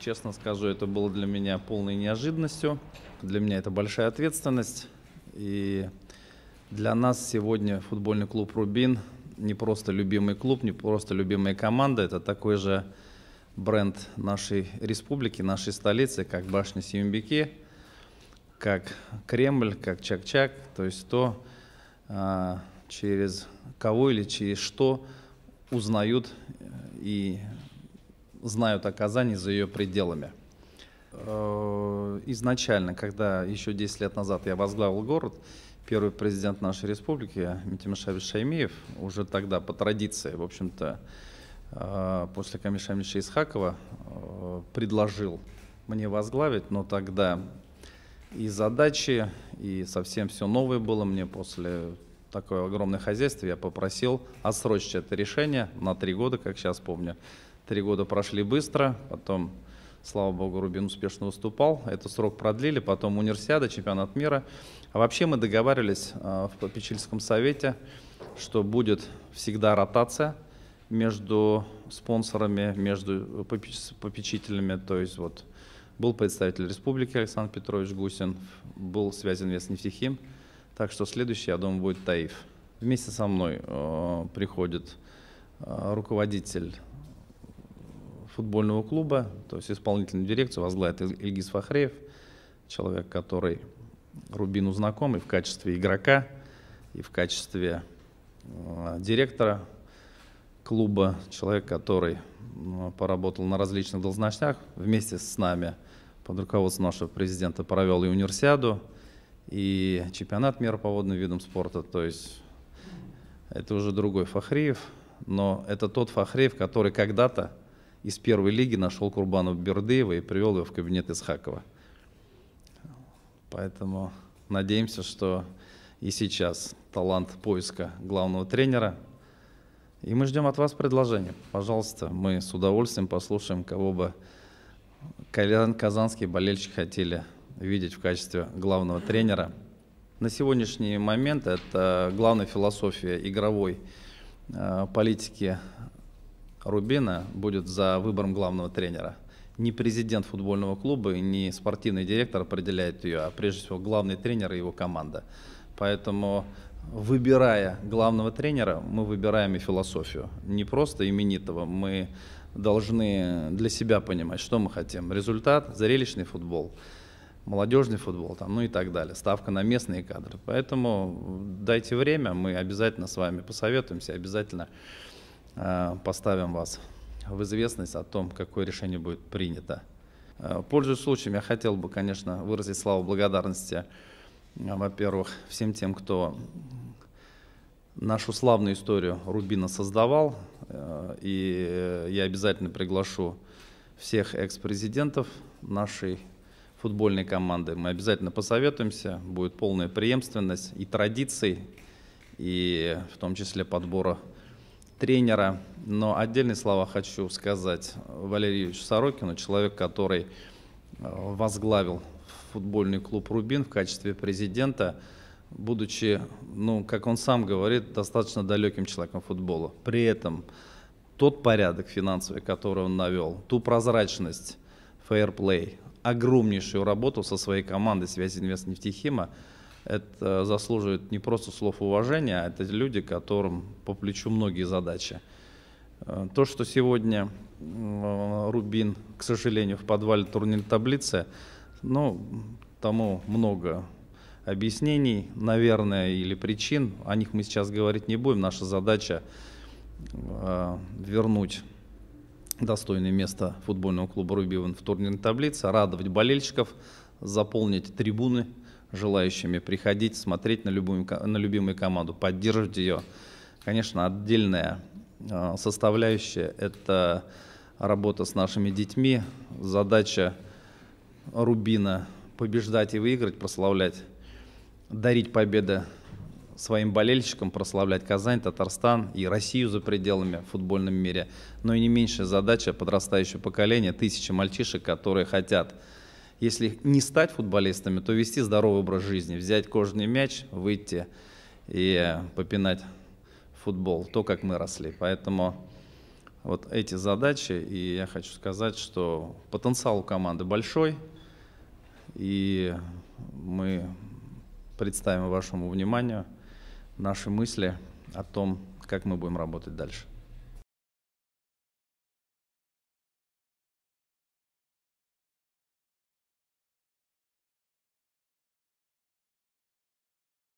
Честно скажу, это было для меня полной неожиданностью. Для меня это большая ответственность. И для нас сегодня футбольный клуб «Рубин» не просто любимый клуб, не просто любимая команда. Это такой же бренд нашей республики, нашей столицы, как башня Симбики, как Кремль, как Чак-Чак. То есть то, а, через кого или через что узнают и знают о Казани за ее пределами. Э, изначально, когда еще 10 лет назад я возглавил город, первый президент нашей республики Митимишавич Шаймиев уже тогда по традиции, в общем-то, э, после Камишамича Исхакова э, предложил мне возглавить, но тогда и задачи, и совсем все новое было мне после такое огромное хозяйство, я попросил отсрочить это решение на три года, как сейчас помню, Три года прошли быстро, потом, слава богу, Рубин успешно выступал. Этот срок продлили, потом универсиада, чемпионат мира. А вообще мы договаривались э, в попечительском совете, что будет всегда ротация между спонсорами, между попечителями. То есть вот был представитель республики Александр Петрович Гусин, был связан вес нефтехим. Так что следующий, я думаю, будет Таиф. Вместе со мной э, приходит э, руководитель футбольного клуба, то есть исполнительную дирекцию возглавит Ильгиз Фахреев, человек, который Рубину знаком и в качестве игрока, и в качестве э, директора клуба, человек, который ну, поработал на различных должностях, вместе с нами под руководством нашего президента провел и универсиаду, и чемпионат мира по водным видам спорта, то есть это уже другой Фахриев, но это тот Фахреев, который когда-то из первой лиги нашел Курбану Бердыева и привел его в кабинет Исхакова. Поэтому надеемся, что и сейчас талант поиска главного тренера. И мы ждем от вас предложения. Пожалуйста, мы с удовольствием послушаем, кого бы казанские болельщики хотели видеть в качестве главного тренера. На сегодняшний момент это главная философия игровой э, политики Рубина будет за выбором главного тренера. Не президент футбольного клуба и не спортивный директор определяет ее, а прежде всего главный тренер и его команда. Поэтому выбирая главного тренера, мы выбираем и философию. Не просто именитого, мы должны для себя понимать, что мы хотим. Результат, зрелищный футбол, молодежный футбол, там, ну и так далее. Ставка на местные кадры. Поэтому дайте время, мы обязательно с вами посоветуемся, обязательно Э, поставим вас в известность о том, какое решение будет принято. Э, пользуясь случаем, я хотел бы, конечно, выразить славу благодарности, э, во-первых, всем тем, кто нашу славную историю Рубина создавал, и я обязательно приглашу всех экс-президентов нашей футбольной команды. Мы обязательно посоветуемся, будет полная преемственность и традиций, и в том числе подбора тренера, но отдельные слова хочу сказать Валерию Юрьевичу Сорокину, человек, который э, возглавил футбольный клуб «Рубин» в качестве президента, будучи, ну, как он сам говорит, достаточно далеким человеком футбола. При этом тот порядок финансовый, который он навел, ту прозрачность, фейерплей, огромнейшую работу со своей командой «Связь Инвест Нефтехима», это заслуживает не просто слов уважения, а это люди, которым по плечу многие задачи. Э, то, что сегодня э, Рубин, к сожалению, в подвале турнир таблицы, ну, тому много объяснений, наверное, или причин. О них мы сейчас говорить не будем. Наша задача э, вернуть достойное место футбольного клуба Рубин в турнирной таблице, радовать болельщиков, заполнить трибуны желающими приходить, смотреть на любую, на любимую команду, поддерживать ее. Конечно, отдельная а, составляющая – это работа с нашими детьми, задача Рубина – побеждать и выиграть, прославлять, дарить победы своим болельщикам, прославлять Казань, Татарстан и Россию за пределами в футбольном мире. Но и не меньшая задача подрастающего поколения – тысячи мальчишек, которые хотят – если не стать футболистами, то вести здоровый образ жизни, взять кожный мяч, выйти и попинать футбол, то, как мы росли. Поэтому вот эти задачи, и я хочу сказать, что потенциал у команды большой, и мы представим вашему вниманию наши мысли о том, как мы будем работать дальше.